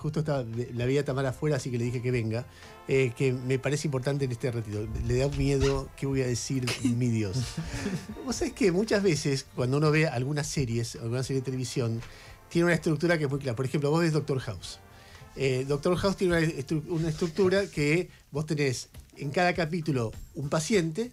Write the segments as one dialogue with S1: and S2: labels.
S1: justo estaba, la voy a mal afuera, así que le dije que venga, eh, que me parece importante en este ratito. Le da miedo, ¿qué voy a decir, mi Dios? Vos sabés que muchas veces, cuando uno ve algunas series, alguna serie de televisión, tiene una estructura que es muy clara. Por ejemplo, vos ves Doctor House. Eh, Doctor House tiene una estructura que vos tenés en cada capítulo un paciente,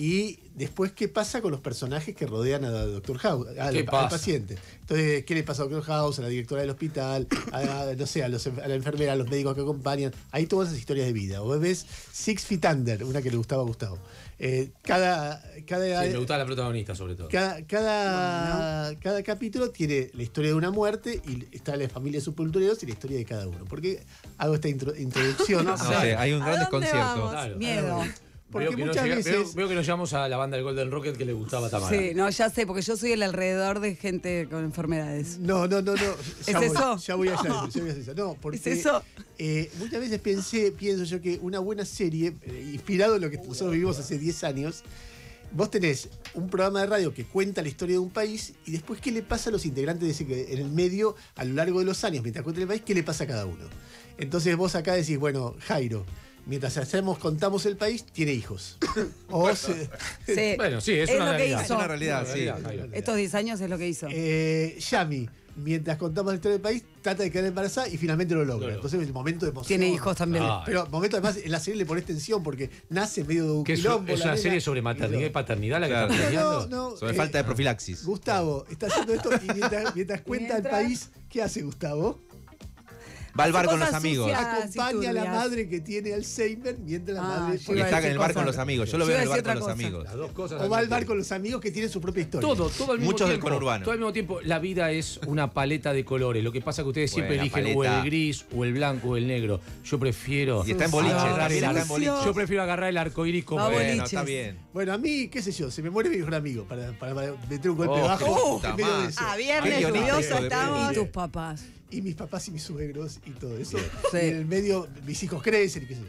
S1: y después, ¿qué pasa con los personajes que rodean a Doctor House, al, paciente? Entonces, ¿qué le pasa a Doctor House, a la directora del hospital, a, la enfermera, a los médicos que acompañan? Hay todas esas historias de vida. O ves Six Feet Under, una que le gustaba a Gustavo. Eh, cada, cada, sí, me gustaba la protagonista, sobre todo. Cada, capítulo tiene la historia de una muerte y está la familia de y la historia de cada uno. ¿Por qué hago esta introducción? no, ah, hay un gran desconcierto. Miedo. Porque veo muchas que nos llamamos a la banda del Golden Rocket que le gustaba a Tamara. Sí, no, ya sé, porque yo soy el alrededor de gente con enfermedades. No, no, no, no. ¿Es eso? Ya voy, A ya voy a eso. No, porque, ¿Es eh, muchas veces pensé, pienso yo que una buena serie, eh, inspirado en lo que nosotros vivimos hace 10 años, vos tenés un programa de radio que cuenta la historia de un país y después qué le pasa a los integrantes en el medio a lo largo de los años, mientras cuenta el país, qué le pasa a cada uno. Entonces vos acá decís, bueno, Jairo mientras hacemos contamos el país, tiene hijos. Bueno, sí, es, una, realidad. realidad. sí. Estos 10 años es lo que hizo. Eh, Yami, mientras contamos el historia del país, trata de quedar embarazada y finalmente lo logra. Entonces Entonces, el momento de Tiene hijos también. Ah, pero momento además, en la serie le pones tensión porque nace en medio de un quilombo. Es, una serie sobre maternidad y, paternidad la no, no, Sobre falta de eh, profilaxis. Gustavo, está haciendo esto y mientras, cuenta el país, ¿qué hace Gustavo?
S2: Va al bar con los amigos. Acompaña a la madre
S1: que tiene Alzheimer mientras la ah, madre. está en el bar con los amigos. Yo lo veo en el bar con los amigos. Las dos cosas. O va al bar con los amigos que tienen su propia historia. Todo, todo al mismo tiempo. Muchos tiempo. del conurbano. Todo al mismo tiempo. La vida es una paleta de colores. Lo que pasa es que ustedes siempre eligen o el gris, o el blanco, o el negro. Yo prefiero. Y está en boliche, Yo prefiero agarrar el arco iris como. Bueno, está bien. Bueno, a mí, qué sé yo, se me muere mi mejor amigo para, para, para meter un golpe bajo. a ah, viernes lluvioso estamos. Y tus papás y mis papás y mis suegros y todo eso. En el medio, mis hijos crecen y qué sé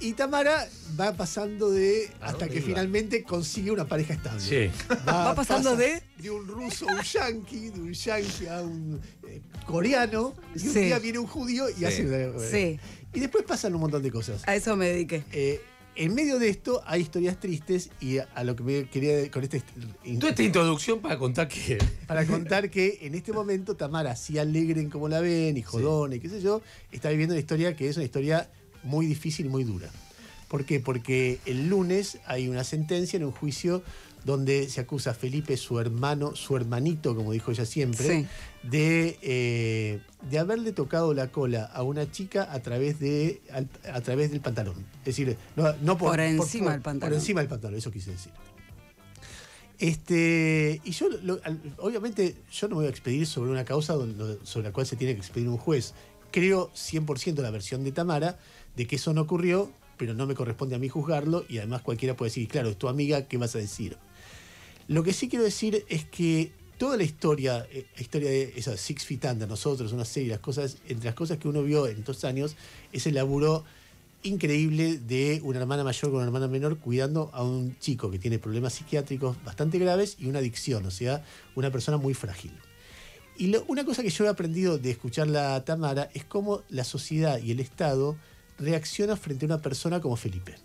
S1: Y Tamara va pasando de. hasta que finalmente consigue una pareja estable. Va, pasando de. De un ruso a un yanqui, de un yanqui a un eh, coreano, y un día viene un judío y hace. sí. Y después pasan un montón de cosas. A eso me dediqué. Eh, en medio de esto hay historias tristes y a, lo que me quería con esta esta introducción para contar que para contar que en este momento Tamara si alegren como la ven y jodón y qué sé yo está viviendo una historia que es una historia muy difícil y muy dura ¿por qué? porque el lunes hay una sentencia en un juicio donde se acusa a Felipe, su hermano, su hermanito, como dijo ella siempre, eh, de, haberle tocado la cola a una chica a través, de, a través del pantalón. Es decir, no, por, encima del pantalón. Por encima del pantalón, eso quise decir. Este, y yo, obviamente, yo no me voy a expedir sobre una causa sobre la cual se tiene que expedir un juez. Creo 100% la versión de Tamara de que eso no ocurrió, pero no me corresponde a mí juzgarlo y además cualquiera puede decir, claro, es tu amiga, ¿qué vas a decir? Lo que sí quiero decir es que toda la historia, eh, la historia de esa Six Feet Under, nosotros, una serie, las cosas, entre las cosas que uno vio en estos años, es el laburo increíble de una hermana mayor con una hermana menor cuidando a un chico que tiene problemas psiquiátricos bastante graves y una adicción, o sea, una persona muy frágil. Y una cosa que yo he aprendido de escuchar la Tamara es cómo la sociedad y el Estado reaccionan frente a una persona como Felipe.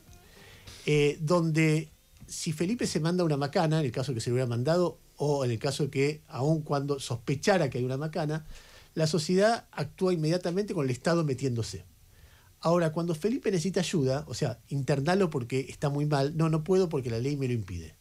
S1: Eh, donde si Felipe se manda una macana, en el caso de que se lo hubiera mandado, o en el caso de que, aun cuando sospechara que hay una macana, la sociedad actúa inmediatamente con el Estado metiéndose. Ahora, cuando Felipe necesita ayuda, o sea, internarlo porque está muy mal, no, no puedo porque la ley me lo impide.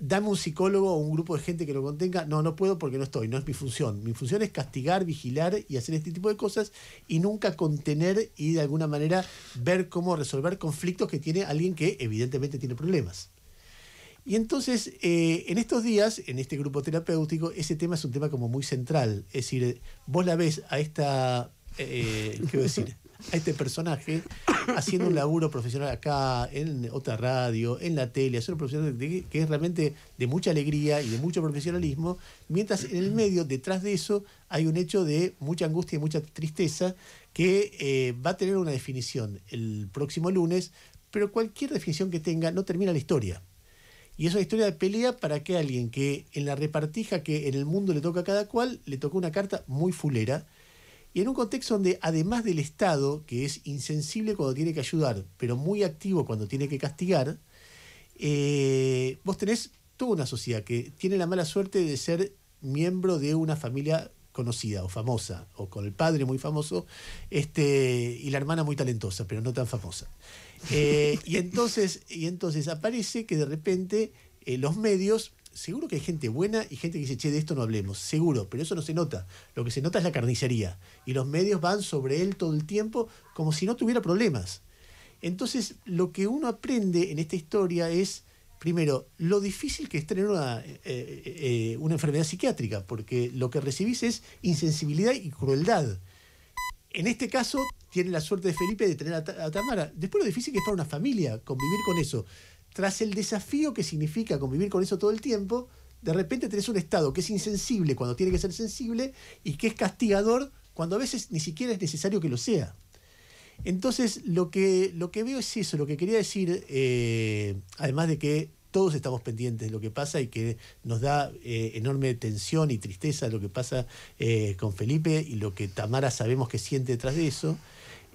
S1: Dame un psicólogo o un grupo de gente que lo contenga, no, no puedo porque no estoy, no es mi función. Mi función es castigar, vigilar y hacer este tipo de cosas y nunca contener y de alguna manera ver cómo resolver conflictos que tiene alguien que evidentemente tiene problemas. Y entonces, eh, en estos días, en este grupo terapéutico, ese tema es un tema como muy central. Es decir, eh, vos la ves a esta, eh, decir? A este personaje haciendo un laburo profesional acá, en otra radio, en la tele, haciendo un profesional que es realmente de mucha alegría y de mucho profesionalismo, mientras en el medio, detrás de eso, hay un hecho de mucha angustia y mucha tristeza que va a tener una definición el próximo lunes, pero cualquier definición que tenga no termina la historia. Y es una historia de pelea para que alguien que en la repartija que en el mundo le toca a cada cual, le tocó una carta muy fulera. Y en un contexto donde, además del Estado, que es insensible cuando tiene que ayudar, pero muy activo cuando tiene que castigar, eh, vos tenés toda una sociedad que tiene la mala suerte de ser miembro de una familia conocida o famosa, o con el padre muy famoso, este, y la hermana muy talentosa, pero no tan famosa. Eh, y, entonces, y entonces aparece que de repente eh, los medios, seguro que hay gente buena y gente que dice, che, de esto no hablemos, seguro, pero eso no se nota. Lo que se nota es la carnicería. Y los medios van sobre él todo el tiempo como si no tuviera problemas. Entonces, lo que uno aprende en esta historia es primero, lo difícil que es tener eh, eh, una, enfermedad psiquiátrica, porque lo que recibís es insensibilidad y crueldad. En este caso, tiene la suerte de Felipe de tener a, Tamara. Después lo difícil que es para una familia convivir con eso. Tras el desafío que significa convivir con eso todo el tiempo, de repente tenés un Estado que es insensible cuando tiene que ser sensible y que es castigador cuando a veces ni siquiera es necesario que lo sea. Entonces, lo que, lo que veo es eso, lo que quería decir, eh, además de que todos estamos pendientes de lo que pasa y que nos da eh, enorme tensión y tristeza lo que pasa eh, con Felipe y lo que Tamara sabemos que siente detrás de eso.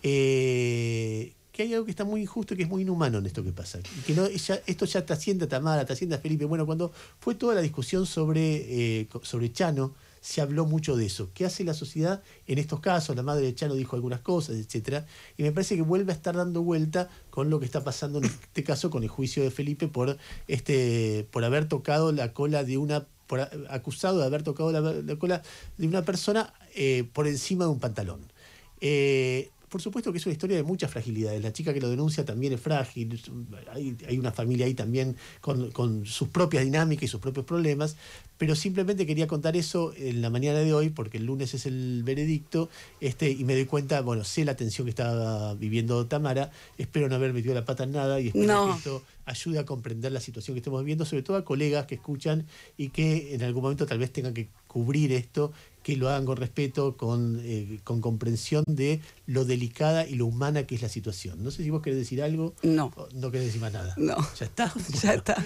S1: Eh, que hay algo que está muy injusto y que es muy inhumano en esto que pasa. que no, esto ya trasciende a Tamara, trasciende a Felipe. Bueno, cuando fue toda la discusión sobre, sobre Chano, se habló mucho de eso. ¿Qué hace la sociedad en estos casos? La madre de Chano dijo algunas cosas, etcétera. Y me parece que vuelve a estar dando vuelta con lo que está pasando en este caso con el juicio de Felipe por este por haber tocado la cola de una por, acusado de haber tocado la, cola de una persona eh, por encima de un pantalón. Eh, por supuesto que es una historia de muchas fragilidades. La chica que lo denuncia también es frágil, hay, una familia ahí también con, sus propias dinámicas y sus propios problemas, pero simplemente quería contar eso en la mañana de hoy, porque el lunes es el veredicto, este, y me doy cuenta, bueno, sé la tensión que estaba viviendo Tamara, espero no haber metido la pata en nada y espero que esto ayude a comprender la situación que estamos viviendo, sobre todo a colegas que escuchan y que en algún momento tal vez tengan que cubrir esto, que lo hagan con respeto, eh, con, comprensión de lo delicada y lo humana que es la situación. No sé si vos querés decir algo. No. No querés decir más nada. No. Ya está. Ya está.